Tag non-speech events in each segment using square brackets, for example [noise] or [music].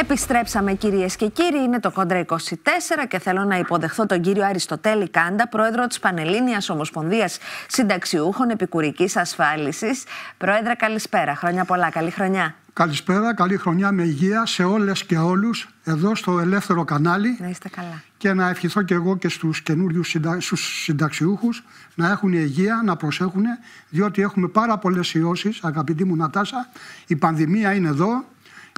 Επιστρέψαμε κυρίες και κύριοι, είναι το Κόντρα 24 και θέλω να υποδεχθώ τον κύριο Αριστοτέλη Κάντα, πρόεδρο της Πανελλήνιας Ομοσπονδίας Συνταξιούχων Επικουρικής Ασφάλισης. Πρόεδρε, καλησπέρα. Χρόνια πολλά, καλή χρονιά. Καλησπέρα, καλή χρονιά με υγεία σε όλες και όλους εδώ στο Ελεύθερο Κανάλι. Να είστε καλά. Και να ευχηθώ και εγώ και στους καινούριους συνταξιούχους να έχουν υγεία, να προσέχουν, διότι έχουμε πάρα πολλές ιώσεις, αγαπητή μου Νατάσα. Η πανδημία είναι εδώ,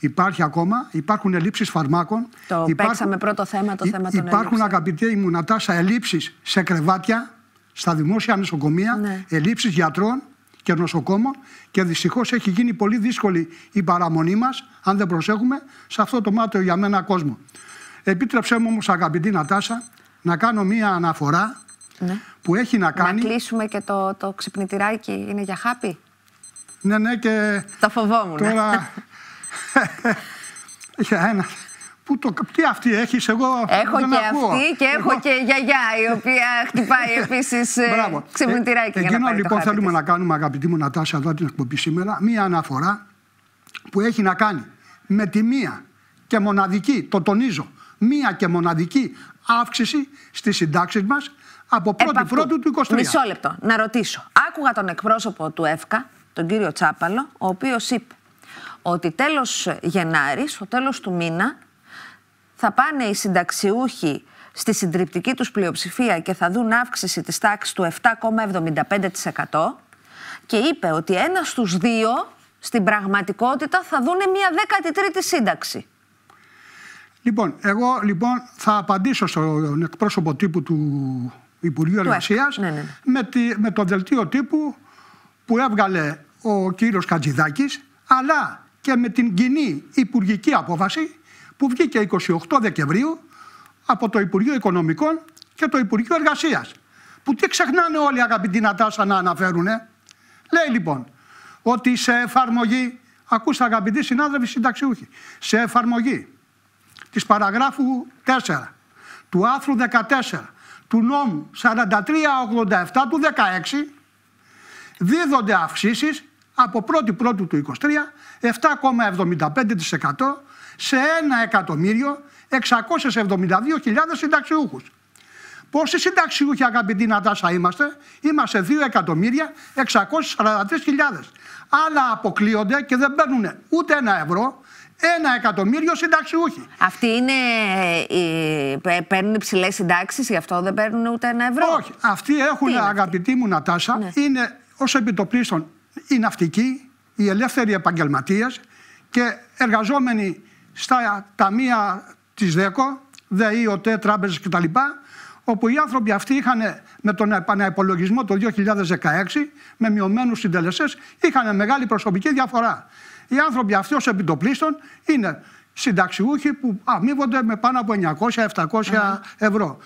Υπάρχει ακόμα, υπάρχουν ελλείψεις φαρμάκων. Το παίξαμε πρώτο θέμα, το θέμα των Υπάρχουν αγαπητοί αγαπητέ να τάσα ελλείψεις σε κρεβάτια, στα δημόσια νοσοκομεία, ναι. ελλείψεις γιατρών και νοσοκόμων και δυστυχώς έχει γίνει πολύ δύσκολη η παραμονή μας, αν δεν προσέχουμε, σε αυτό το μάταιο για μένα κόσμο. Επίτρεψέ μου όμως αγαπητή Νατάσα να κάνω μία αναφορά ναι. που έχει να κάνει... Να κλείσουμε και το, το ξυπνητηράκι, είναι για χάπι. Ναι, ναι και... τα φοβόμουν. Τώρα [laughs] Που το, τι αυτή έχεις, εγώ. Έχω και ακούω. αυτή και έχω και γιαγιά, η οποία χτυπάει επίσης ε, ξυπνητηράκι. Ε, εκείνο λοιπόν θέλουμε της. να κάνουμε, αγαπητή μου Νατάσα, εδώ την εκπομπή σήμερα, μία αναφορά που έχει να κάνει με τη μία και μοναδική, το τονίζω, μία και μοναδική αύξηση στις συντάξεις μας απο ε, πρώτη 1η πρώτου του 23. Μισό λεπτό, να ρωτήσω. Άκουγα τον εκπρόσωπο του ΕΦΚΑ, τον κύριο Τσάπαλο, ο οποίος είπε ότι τέλος Γενάρης, στο τέλος του μήνα, θα πάνε οι συνταξιούχοι στη συντριπτική τους πλειοψηφία και θα δουν αύξηση της τάξης του 7,75% και είπε ότι ένας στους δύο στην πραγματικότητα θα δούνε μια 13η σύνταξη. Λοιπόν, εγώ λοιπόν θα απαντήσω στον εκπρόσωπο τύπου του Υπουργείου Εργασίας ναι, ναι, ναι. με, με το δελτίο τύπου που έβγαλε ο κύριος Κατζηδάκης αλλά και με την κοινή υπουργική απόφαση που βγήκε 28 Δεκεμβρίου από το Υπουργείο Οικονομικών και το Υπουργείο Εργασίας. Που τι ξεχνάνε όλοι αγαπητοί Νατάσα να αναφέρουν. Λέει λοιπόν ότι σε εφαρμογή, ακούστε αγαπητοί συνάδελφοι συνταξιούχοι, σε εφαρμογή της παραγράφου 4 του άρθρου 14 του νόμου 4387 του 16 δίδονται αυξήσεις από 1η Πρώτου του 23 7,75% σε 1.672.000 συνταξιούχους. Πόσοι συνταξιούχοι αγαπητοί Νατάσα είμαστε, είμαστε 2.643.000. Άλλα αποκλείονται και δεν παίρνουν ούτε ένα ευρώ, ένα εκατομμύριο συνταξιούχοι. Αυτοί είναι, ε, παίρνουν υψηλές συντάξεις, γι' αυτό δεν παίρνουν ούτε ένα ευρώ. Όχι. Αυτοί έχουν, αγαπητοί μου Νατάσα, ναι. είναι ως επιτοπλίστων οι ναυτικοί, οι ελεύθεροι επαγγελματίε και εργαζόμενοι στα ταμεία της ΔΕΚΟ, ΔΕΗ, ΟΤΕ, τράπεζες κτλ. Όπου οι άνθρωποι αυτοί είχαν με τον επαναπολογισμό το 2016, με μειωμένους συντελεστές, είχαν μεγάλη προσωπική διαφορά. Οι άνθρωποι αυτοί ως επιτοπλίστων είναι συνταξιούχοι που αμείβονται με πάνω από 900-700 ευρώ.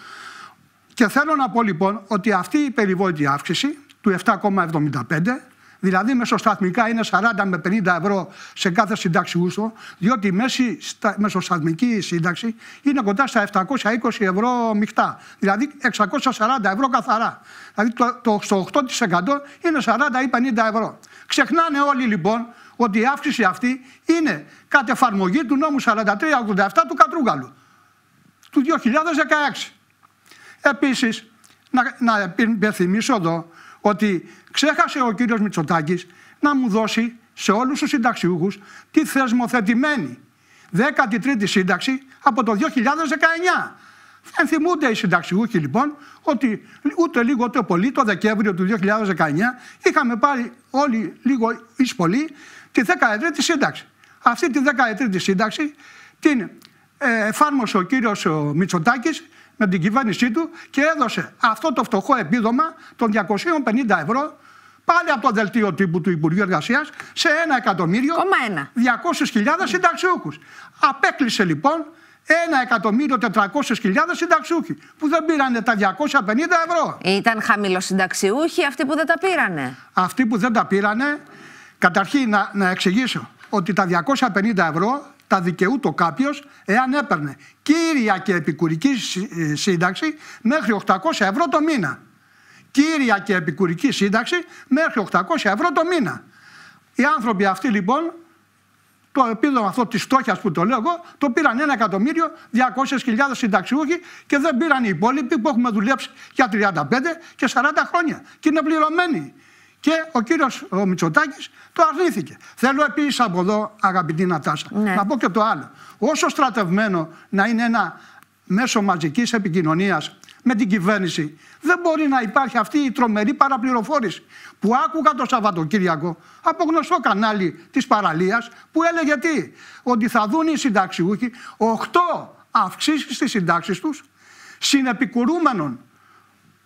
Και θέλω να πω λοιπόν ότι αυτή η περιβόητη αύξηση του 7,75 Δηλαδή μεσοσταθμικά είναι 40 με 50 ευρώ σε κάθε συνταξιούχο, διότι η μέση στα, μεσοσταθμική σύνταξη είναι κοντά στα 720 ευρώ μειχτά. Δηλαδή 640 ευρώ καθαρά. Δηλαδή το, το στο 8% είναι 40 ή 50 ευρώ. Ξεχνάνε όλοι λοιπόν ότι η αύξηση αυτή είναι κατ' εφαρμογή του νόμου 4387 του Κατρούγκαλου του 2016. Επίσης, να, να υπενθυμίσω εδώ ότι ξέχασε ο κύριος Μητσοτάκης να μου δώσει σε όλους τους συνταξιούχους τη θεσμοθετημένη 13η σύνταξη από το 2019. Δεν θυμούνται οι συνταξιούχοι λοιπόν ότι ούτε λίγο ούτε πολύ το Δεκέμβριο του 2019 είχαμε πάρει όλοι λίγο εις πολύ τη 13η σύνταξη. Αυτή τη 13η σύνταξη την ε, εφάρμοσε ο κύριος ε, Μητσοτάκης με την κυβέρνησή του και έδωσε αυτό το φτωχό επίδομα των 250 ευρώ πάλι από το δελτίο τύπου του Υπουργείου Εργασίας σε ένα εκατομμύριο 200.000 συνταξιούχους. Απέκλεισε λοιπόν ένα εκατομμύριο 400.000 συνταξιούχοι που δεν πήραν τα 250 ευρώ. Ήταν χαμηλοσυνταξιούχοι αυτοί που δεν τα πήρανε. Αυτοί που δεν τα πήρανε, καταρχήν να, να εξηγήσω ότι τα 250 ευρώ τα δικαιούτο κάποιος εάν έπαιρνε κύρια και επικουρική ε, σύνταξη μέχρι 800 ευρώ το μήνα. Κύρια και επικουρική σύνταξη μέχρι 800 ευρώ το μήνα. Οι άνθρωποι αυτοί λοιπόν το επίδομα αυτό της φτώχειας που το λέω εγώ, το πήραν 1.200.000 συνταξιούχοι και δεν πήραν οι υπόλοιποι που έχουμε δουλέψει για 35 και 40 χρόνια. Και είναι πληρωμένοι και ο κύριος Μητσοτάκης το αρνήθηκε. Θέλω επίσης από εδώ, αγαπητή Νατάσα, ναι. να πω και το άλλο. Όσο στρατευμένο να είναι ένα μέσο μαζικής επικοινωνίας με την κυβέρνηση, δεν μπορεί να υπάρχει αυτή η τρομερή παραπληροφόρηση που άκουγα το Σαββατοκύριακο από γνωστό κανάλι της παραλίας που έλεγε τι, ότι θα δουν οι συνταξιούχοι 8 αυξήσεις στις συντάξεις τους συνεπικουρούμενων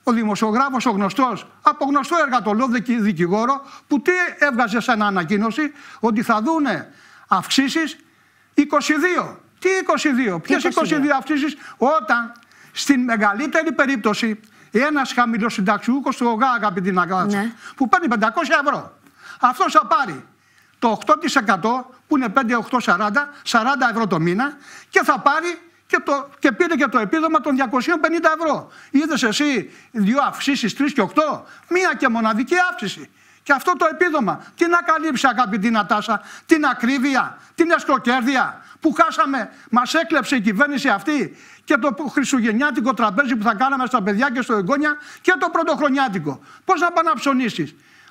ο δημοσιογράφος ο γνωστός από γνωστό εργατολό δικηγόρο που τι έβγαζε σαν ανακοίνωση ότι θα δούνε αυξήσεις 22. Τι 22, ποιε 22, 22 αυξήσεις όταν στην μεγαλύτερη περίπτωση ένας συνταξιούχο του ΟΓΑ αγαπητή Ναγκάτσα ναι. που παίρνει 500 ευρώ αυτός θα πάρει το 8% που είναι 5, 40, 40 ευρώ το μήνα και θα πάρει και, το, και πήρε και το επίδομα των 250 ευρώ. Είδες εσύ δύο αυξήσεις, τρεις και 8, μία και μοναδική αύξηση. Και αυτό το επίδομα, τι να καλύψει αγαπητή Νατάσα, την ακρίβεια, την αστροκέρδια που χάσαμε, μας έκλεψε η κυβέρνηση αυτή και το χριστουγεννιάτικο τραπέζι που θα κάναμε στα παιδιά και στο εγγόνια και το πρωτοχρονιάτικο. Πώς να πάνε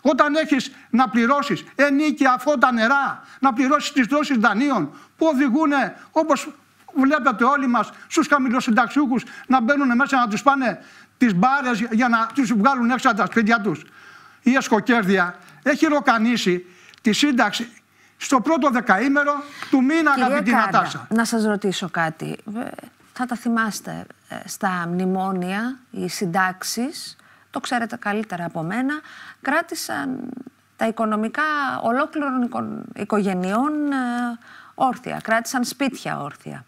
Όταν έχεις να πληρώσεις ενίκεια, φώτα, νερά, να πληρώσεις τις δόσεις δανείων που οδηγούν, όπως βλέπετε όλοι μας στους χαμηλοσυνταξιούχους να μπαίνουν μέσα να τους πάνε τις μπάρες για να τους βγάλουν έξω από τα σπίτια τους. Η Εσκοκέρδεια έχει ροκανίσει τη σύνταξη στο πρώτο δεκαήμερο του μήνα, Κυρία αγαπητή Νατάσα. Να σας ρωτήσω κάτι. Ε, θα τα θυμάστε. Ε, στα μνημόνια, οι συντάξεις, το ξέρετε καλύτερα από μένα, κράτησαν τα οικονομικά ολόκληρων οικογενειών ε, όρθια, κράτησαν σπίτια όρθια.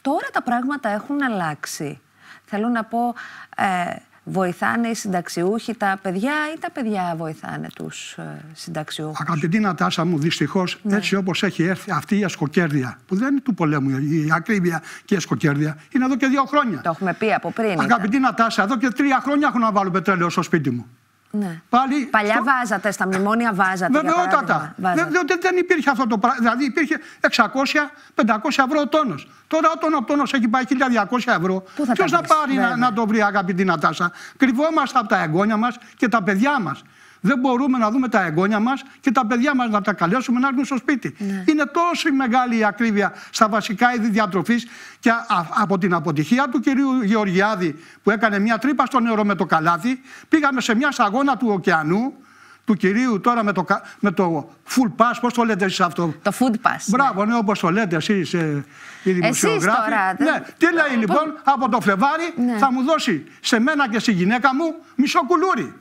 Τώρα τα πράγματα έχουν αλλάξει. Θέλω να πω, ε, βοηθάνε οι συνταξιούχοι τα παιδιά ή τα παιδιά βοηθάνε τους ε, συνταξιούχους. Αγαπητή Νατάσα μου, δυστυχώς ναι. έτσι όπως έχει έρθει αυτή η ασκοκέρδεια, που δεν είναι του πολέμου η ακρίβεια και η ασκοκέρδεια, είναι εδώ και δύο χρόνια. Το έχουμε πει από πριν. Αγαπητή Νατάσα, εδώ και τρία χρόνια έχω να βάλω πετρέλαιο στο σπίτι μου. Ναι. Παλιά βάζατε, στα μνημόνια βάζατε. Βεβαιότατα. δεν υπήρχε αυτό το πράγμα. Δηλαδή υπήρχε 600-500 ευρώ ο τόνος. Τώρα όταν ο τόνος έχει πάει 1200 ευρώ, ποιο θα πάρει να, να, το βρει, αγαπητή Νατάσα. Κρυβόμαστε από τα εγγόνια μας και τα παιδιά μας δεν μπορούμε να δούμε τα εγγόνια μας και τα παιδιά μας να τα καλέσουμε να έρθουν στο σπίτι. Ναι. Είναι τόσο μεγάλη η ακρίβεια στα βασικά είδη διατροφής και από την αποτυχία του κυρίου Γεωργιάδη που έκανε μια τρύπα στο νερό με το καλάθι, πήγαμε σε μια σαγόνα του ωκεανού του κυρίου τώρα με το, με το full pass, πώς το λέτε εσείς αυτό. Το food pass. Ναι. Μπράβο, ναι, ναι όπως το λέτε εσείς ε, οι δημοσιογράφοι. Εσείς τώρα, ναι. Τι λέει ε, λοιπόν, από το Φλεβάρι ναι. θα μου δώσει σε μένα και στη γυναίκα μου μισό κουλούρι.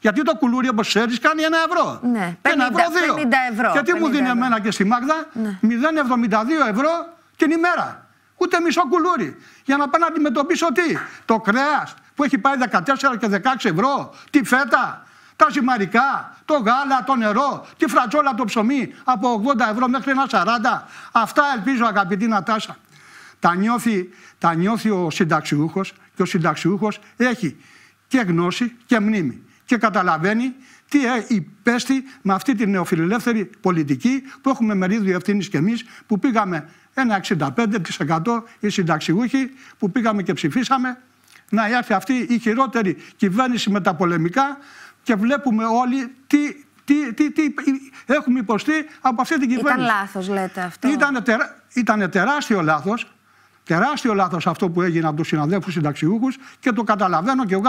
Γιατί το κουλούρι, όπως ξέρεις, κάνει ένα ευρώ. Ναι, 50, ευρώ, δύο. 50 ευρώ. Γιατί μου δίνει ευρώ. εμένα και στη Μάγδα ναι. 0,72 ευρώ την ημέρα. Ούτε μισό κουλούρι. Για να πάω να αντιμετωπίσω τι. Το κρέας που έχει πάει 14 και 16 ευρώ. Τη φέτα. Τα ζυμαρικά. Το γάλα, το νερό. Τη φρατζόλα, το ψωμί. Από 80 ευρώ μέχρι ένα 40. Αυτά ελπίζω αγαπητή Νατάσα. Τα νιώθει, τα νιώθει ο συνταξιούχος και ο συνταξιούχος έχει και γνώση και μνήμη και καταλαβαίνει τι υπέστη ε, με αυτή τη νεοφιλελεύθερη πολιτική που έχουμε μερίδιο ευθύνης κι εμείς, που πήγαμε ένα 65% οι συνταξιούχοι, που πήγαμε και ψηφίσαμε, να έρθει αυτή η χειρότερη κυβέρνηση με τα πολεμικά και βλέπουμε όλοι τι, τι, τι, έχουμε υποστεί από αυτή την κυβέρνηση. Ήταν λάθος λέτε αυτό. Ήταν, τερα, τεράστιο λάθος, τεράστιο λάθος αυτό που έγινε από τους συναδέλφους συνταξιούχους και το καταλαβαίνω και εγώ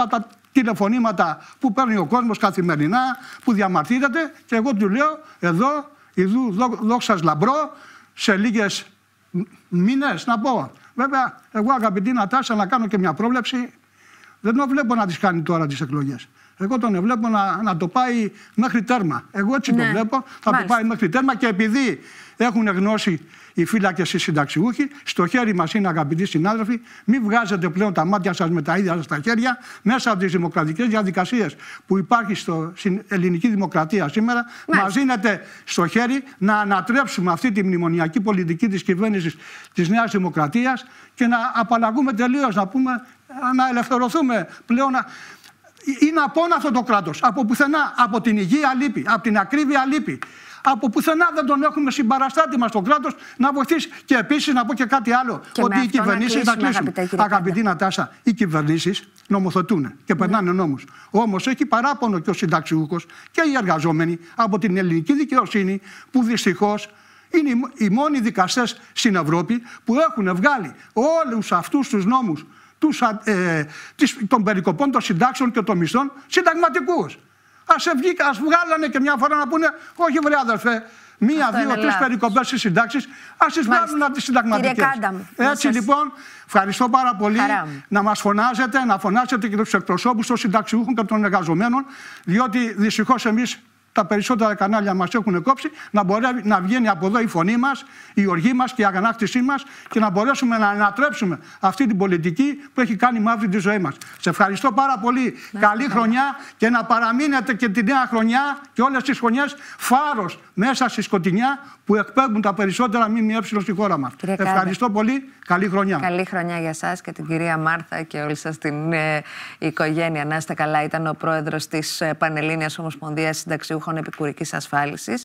τηλεφωνήματα που παίρνει ο κόσμος καθημερινά, που διαμαρτύρεται και εγώ του λέω εδώ, ειδού δόξας λαμπρό, σε λίγες μήνες να πω. Βέβαια, εγώ αγαπητή Νατάσα να κάνω και μια πρόβλεψη, δεν το βλέπω να τις κάνει τώρα τις εκλογές. Εγώ τον βλέπω να, να το πάει μέχρι τέρμα. Εγώ έτσι ναι. τον βλέπω. Θα το πάει μέχρι τέρμα και επειδή έχουν γνώση οι φύλακες οι συνταξιούχοι, στο χέρι μας είναι αγαπητοί συνάδελφοι, μην βγάζετε πλέον τα μάτια σας με τα ίδια σας τα χέρια μέσα από τις δημοκρατικές διαδικασίες που υπάρχει στο, στην ελληνική δημοκρατία σήμερα. Μα δίνεται στο χέρι να ανατρέψουμε αυτή τη μνημονιακή πολιτική της κυβέρνησης της Νέας Δημοκρατίας και να απαλλαγούμε τελείως, να πούμε να ελευθερωθούμε πλέον είναι αυτό το κράτος. Από πουθενά. Από την υγεία λείπει. Από την ακρίβεια λείπει. Από πουθενά δεν τον έχουμε συμπαραστάτη μας τον κράτος να βοηθήσει. Και επίσης να πω και κάτι άλλο. ότι οι κυβερνήσει. Να κλείσουν. Αγαπητή Νατάσα, οι κυβερνήσεις νομοθετούν και περνάνε νόμους. Όμως έχει παράπονο και ο συνταξιούχος και οι εργαζόμενοι από την ελληνική δικαιοσύνη που δυστυχώς είναι οι μόνοι δικαστές στην Ευρώπη που έχουν βγάλει όλους αυτούς τους νόμους τους, ε, των περικοπών των συντάξεων και των μισθών συνταγματικούς. Ας βγάλανε και μια φορά να πούνε «Όχι βρε αδερφέ, Μία, δύο, τρει περικοπές στις συντάξεις. Ας τις βγάλουν από τις συνταγματικές. Έτσι λοιπόν, ευχαριστώ πάρα πολύ να μας φωνάζετε, να φωνάζετε και τους εκπροσώπους των συνταξιούχων και των εργαζομένων, διότι δυστυχώς εμείς τα περισσότερα κανάλια μας έχουν κόψει, να μπορεί να βγαίνει από εδώ η φωνή μας, η οργή μας και η αγανάκτησή μας και να μπορέσουμε να ανατρέψουμε αυτή την πολιτική που έχει κάνει μαύρη τη ζωή μας. Σε ευχαριστώ πάρα πολύ. Καλή χρονιά και να παραμείνετε και τη νέα χρονιά και όλες τις χρονιές φάρος μέσα στη σκοτεινιά που εκπέμπουν τα περισσότερα ΜΜΕ στη χώρα μας. Ευχαριστώ πολύ. Καλή χρονιά. Καλή χρονιά για εσά και την κυρία Μάρθα και όλη σας την ε, οικογένεια. Να είστε καλά. Ήταν ο πρόεδρος της ε, Πανελλήνιας Ομοσπονδίας Συνταξιούχων Επικουρικής Ασφάλισης.